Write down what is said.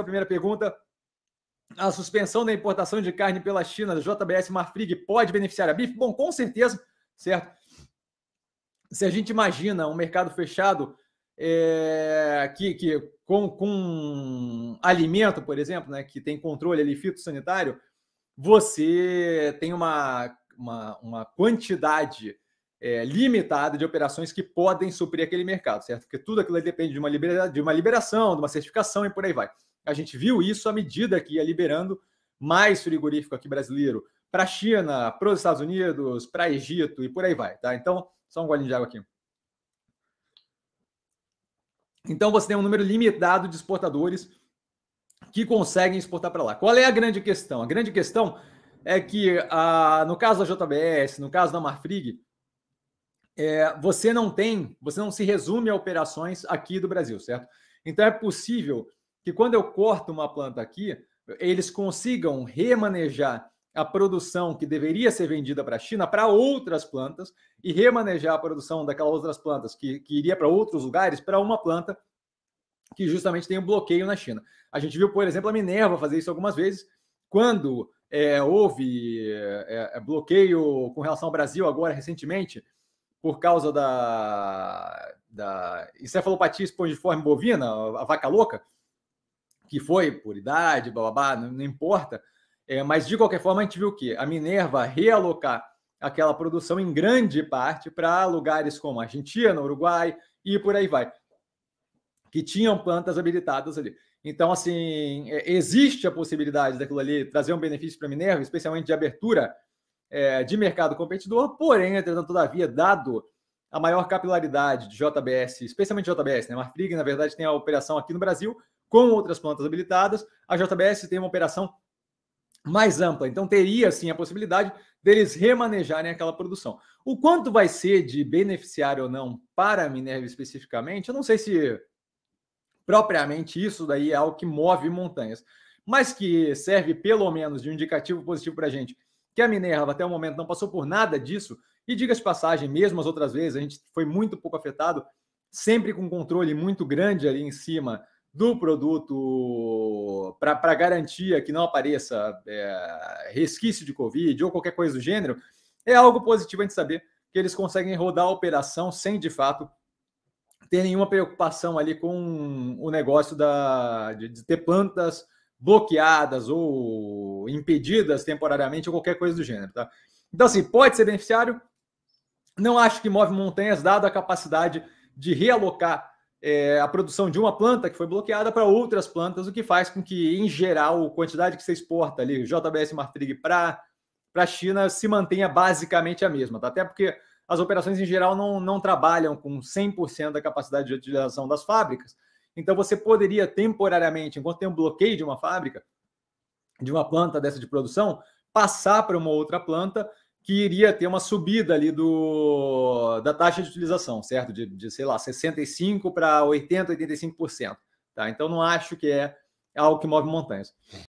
a primeira pergunta. A suspensão da importação de carne pela China, JBS Marfrig, pode beneficiar a BIF? Bom, com certeza, certo? Se a gente imagina um mercado fechado é, que, que com, com alimento, por exemplo, né, que tem controle ali fitossanitário, você tem uma, uma, uma quantidade é, limitada de operações que podem suprir aquele mercado, certo? Porque tudo aquilo depende de uma, libera, de uma liberação, de uma certificação e por aí vai a gente viu isso à medida que ia liberando mais frigorífico aqui brasileiro para a China, para os Estados Unidos, para Egito e por aí vai, tá? Então, só um golinho de água aqui. Então, você tem um número limitado de exportadores que conseguem exportar para lá. Qual é a grande questão? A grande questão é que, ah, no caso da JBS, no caso da Marfrig, é, você não tem, você não se resume a operações aqui do Brasil, certo? Então, é possível que quando eu corto uma planta aqui, eles consigam remanejar a produção que deveria ser vendida para a China para outras plantas e remanejar a produção daquelas outras plantas que, que iria para outros lugares para uma planta que justamente tem um bloqueio na China. A gente viu, por exemplo, a Minerva fazer isso algumas vezes quando é, houve é, é bloqueio com relação ao Brasil agora recentemente por causa da, da encefalopatia espongiforme bovina, a vaca louca que foi por idade, blá não, não importa. É, mas de qualquer forma, a gente viu que a Minerva realocar aquela produção em grande parte para lugares como Argentina, Uruguai e por aí vai, que tinham plantas habilitadas ali. Então, assim, é, existe a possibilidade daquilo ali trazer um benefício para a Minerva, especialmente de abertura é, de mercado competidor, porém, entretanto, todavia, dado a maior capilaridade de JBS, especialmente JBS, né? Marfrig, na verdade, tem a operação aqui no Brasil, com outras plantas habilitadas, a JBS tem uma operação mais ampla. Então teria sim a possibilidade deles remanejarem aquela produção. O quanto vai ser de beneficiário ou não para a Minerva especificamente, eu não sei se propriamente isso daí é algo que move montanhas, mas que serve pelo menos de um indicativo positivo para a gente, que a Minerva até o momento não passou por nada disso. E diga de passagem, mesmo as outras vezes, a gente foi muito pouco afetado, sempre com controle muito grande ali em cima do produto para garantia que não apareça é, resquício de Covid ou qualquer coisa do gênero, é algo positivo a gente saber que eles conseguem rodar a operação sem, de fato, ter nenhuma preocupação ali com o negócio da, de, de ter plantas bloqueadas ou impedidas temporariamente ou qualquer coisa do gênero, tá? Então, assim, pode ser beneficiário. Não acho que move montanhas, dado a capacidade de realocar é, a produção de uma planta que foi bloqueada para outras plantas, o que faz com que, em geral, a quantidade que você exporta ali, JBS Marfrig para a China, se mantenha basicamente a mesma. Tá? Até porque as operações, em geral, não, não trabalham com 100% da capacidade de utilização das fábricas. Então, você poderia temporariamente, enquanto tem um bloqueio de uma fábrica, de uma planta dessa de produção, passar para uma outra planta que iria ter uma subida ali do, da taxa de utilização, certo? De, de sei lá, 65% para 80%, 85%. Tá? Então, não acho que é algo que move montanhas.